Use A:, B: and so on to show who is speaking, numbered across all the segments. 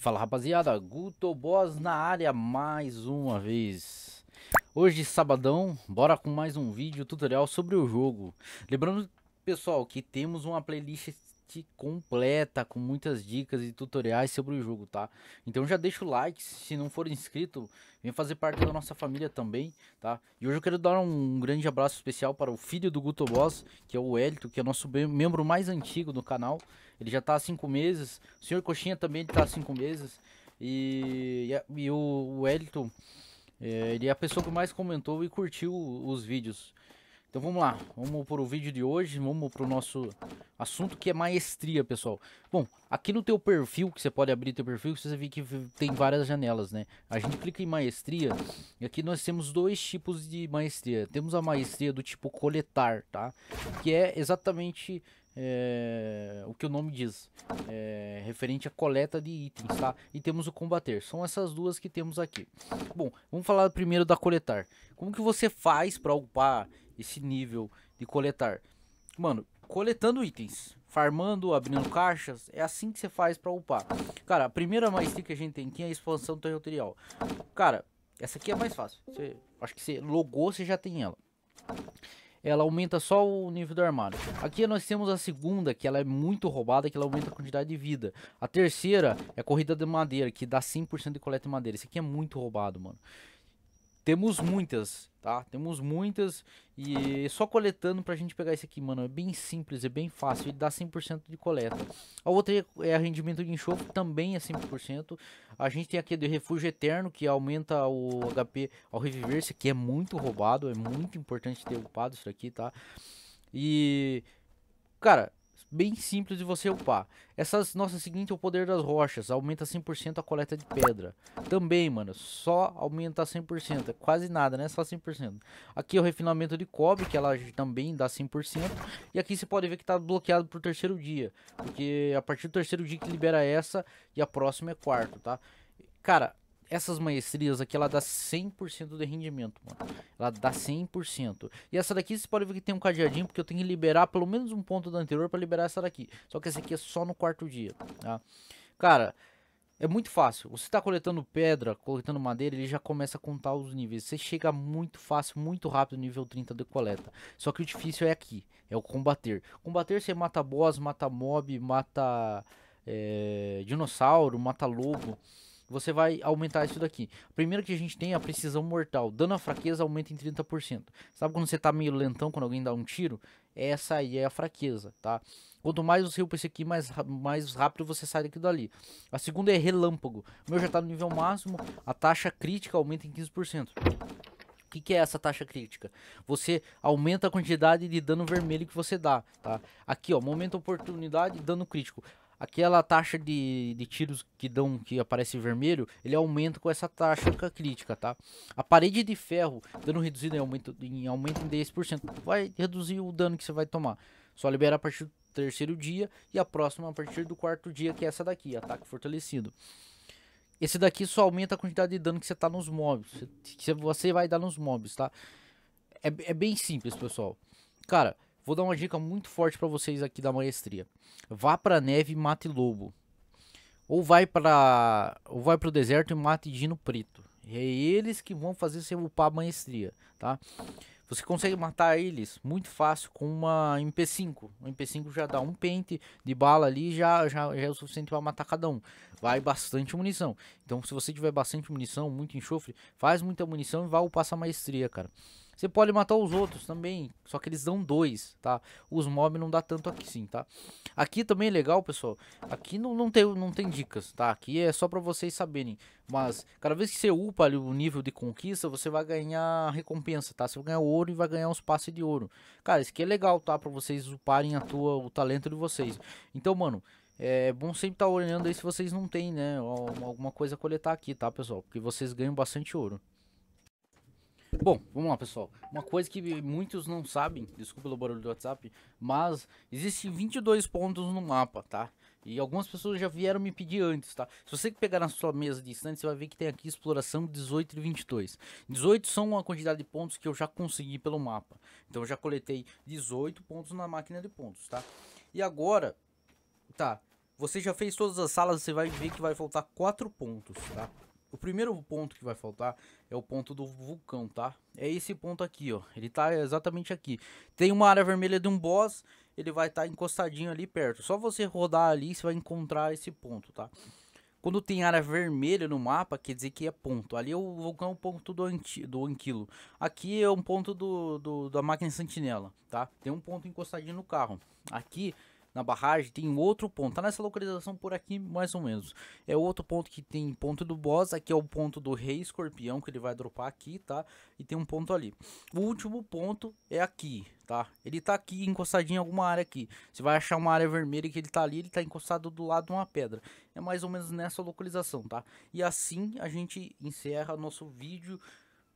A: Fala rapaziada, Guto Boss na área mais uma vez. Hoje sabadão, bora com mais um vídeo tutorial sobre o jogo. Lembrando pessoal que temos uma playlist completa com muitas dicas e tutoriais sobre o jogo, tá? Então já deixa o like, se não for inscrito, vem fazer parte da nossa família também, tá? E hoje eu quero dar um grande abraço especial para o filho do Guto Boss, que é o Elito, que é nosso membro mais antigo do canal. Ele já tá há cinco meses. O senhor Coxinha também está há cinco meses. E, e, e o, o Elton, é, ele é a pessoa que mais comentou e curtiu os vídeos. Então vamos lá, vamos para o vídeo de hoje, vamos para o nosso assunto que é maestria, pessoal. Bom, aqui no teu perfil, que você pode abrir teu perfil, você vê que tem várias janelas, né? A gente clica em maestria e aqui nós temos dois tipos de maestria. Temos a maestria do tipo coletar, tá? Que é exatamente é, o que o nome diz, é, referente à coleta de itens, tá? E temos o combater, são essas duas que temos aqui. Bom, vamos falar primeiro da coletar. Como que você faz para upar esse nível de coletar? Mano, coletando itens, farmando, abrindo caixas, é assim que você faz para upar. Cara, a primeira mais que a gente tem aqui é a expansão territorial. Cara, essa aqui é mais fácil. Você, acho que você logou, você já tem ela ela aumenta só o nível do armário. Aqui nós temos a segunda, que ela é muito roubada, que ela aumenta a quantidade de vida. A terceira é a corrida de madeira, que dá 100% de coleta de madeira. Isso aqui é muito roubado, mano. Temos muitas, tá? Temos muitas e só coletando pra gente pegar esse aqui, mano. É bem simples, é bem fácil e dá 100% de coleta. A outra é, é a rendimento de enxofre, também é 100%. A gente tem aqui de refúgio eterno, que aumenta o HP ao reviver. Isso aqui é muito roubado, é muito importante ter ocupado isso aqui, tá? E... Cara, bem simples de você upar. Essas, nossa, é seguinte é o poder das rochas, aumenta 100% a coleta de pedra. Também, mano, só aumenta 100%, é quase nada, né? Só 100%. Aqui é o refinamento de cobre, que ela também dá 100%. E aqui você pode ver que tá bloqueado pro terceiro dia, porque a partir do terceiro dia que libera essa, e a próxima é quarto, tá? Cara, essas maestrias aqui, ela dá 100% de rendimento, mano. Ela dá 100%. E essa daqui, vocês podem ver que tem um cadeadinho, porque eu tenho que liberar pelo menos um ponto da anterior pra liberar essa daqui. Só que essa aqui é só no quarto dia, tá? Cara, é muito fácil. Você tá coletando pedra, coletando madeira, ele já começa a contar os níveis. Você chega muito fácil, muito rápido nível 30 de coleta. Só que o difícil é aqui, é o combater. Combater você mata boss, mata mob, mata... É, dinossauro, mata lobo você vai aumentar isso daqui. Primeiro que a gente tem é a precisão mortal. Dano à fraqueza aumenta em 30%. Sabe quando você tá meio lentão quando alguém dá um tiro? Essa aí é a fraqueza, tá? Quanto mais você upa esse aqui, mais, mais rápido você sai daqui dali. A segunda é relâmpago. O meu já tá no nível máximo, a taxa crítica aumenta em 15%. O que, que, é essa taxa crítica? Você aumenta a quantidade de dano vermelho que você dá, tá? Aqui, ó, momento oportunidade, dano crítico aquela taxa de, de tiros que dão que aparece vermelho, ele aumenta com essa taxa crítica, tá? A parede de ferro, dano reduzido em aumento em, aumento em 10%, vai reduzir o dano que você vai tomar. Só libera a partir do terceiro dia e a próxima a partir do quarto dia, que é essa daqui, ataque fortalecido. Esse daqui só aumenta a quantidade de dano que você tá nos mobs, que você vai dar nos mobs, tá? É, é bem simples, pessoal. Cara, Vou dar uma dica muito forte para vocês aqui da maestria. Vá para neve e mate lobo. Ou vai para ou vai para o deserto e mate dino preto. É eles que vão fazer você upar a maestria, tá? Você consegue matar eles muito fácil com uma MP5. O MP5 já dá um pente de bala ali, já, já, já é o suficiente para matar cada um. Vai bastante munição. Então, se você tiver bastante munição, muito enxofre, faz muita munição e vai upar essa maestria, cara. Você pode matar os outros também, só que eles dão dois, tá? Os mobs não dá tanto aqui sim, tá? Aqui também é legal, pessoal. Aqui não, não, tem, não tem dicas, tá? Aqui é só pra vocês saberem. Mas cada vez que você upa ali o nível de conquista, você vai ganhar recompensa, tá? Você vai ganhar ouro e vai ganhar uns passes de ouro. Cara, isso aqui é legal, tá? Pra vocês uparem a tua, o talento de vocês. Então, mano... É bom sempre estar tá olhando aí se vocês não tem, né? Alguma coisa a coletar aqui, tá, pessoal? Porque vocês ganham bastante ouro. Bom, vamos lá, pessoal. Uma coisa que muitos não sabem, desculpa pelo barulho do WhatsApp, mas existem 22 pontos no mapa, tá? E algumas pessoas já vieram me pedir antes, tá? Se você pegar na sua mesa de instante, você vai ver que tem aqui exploração 18 e 22. 18 são a quantidade de pontos que eu já consegui pelo mapa. Então eu já coletei 18 pontos na máquina de pontos, tá? E agora, tá, você já fez todas as salas, você vai ver que vai faltar 4 pontos, tá? O primeiro ponto que vai faltar é o ponto do vulcão, tá? É esse ponto aqui, ó. Ele tá exatamente aqui. Tem uma área vermelha de um boss, ele vai estar tá encostadinho ali perto. Só você rodar ali, você vai encontrar esse ponto, tá? Quando tem área vermelha no mapa, quer dizer que é ponto. Ali é o vulcão, é ponto do, anti, do anquilo. Aqui é um ponto do, do, da máquina sentinela, tá? Tem um ponto encostadinho no carro. Aqui na barragem, tem outro ponto. Tá nessa localização por aqui, mais ou menos. É outro ponto que tem ponto do boss, aqui é o ponto do rei escorpião, que ele vai dropar aqui, tá? E tem um ponto ali. O último ponto é aqui, tá? Ele tá aqui, encostadinho em alguma área aqui. Você vai achar uma área vermelha que ele tá ali, ele tá encostado do lado de uma pedra. É mais ou menos nessa localização, tá? E assim a gente encerra nosso vídeo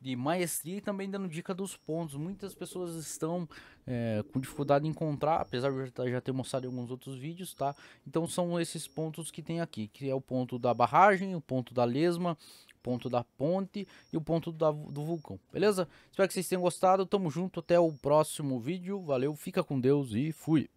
A: de maestria e também dando dica dos pontos. Muitas pessoas estão é, com dificuldade em encontrar, apesar de eu já ter mostrado em alguns outros vídeos, tá? Então são esses pontos que tem aqui, que é o ponto da barragem, o ponto da lesma, o ponto da ponte e o ponto da, do vulcão, beleza? Espero que vocês tenham gostado, tamo junto, até o próximo vídeo, valeu, fica com Deus e fui!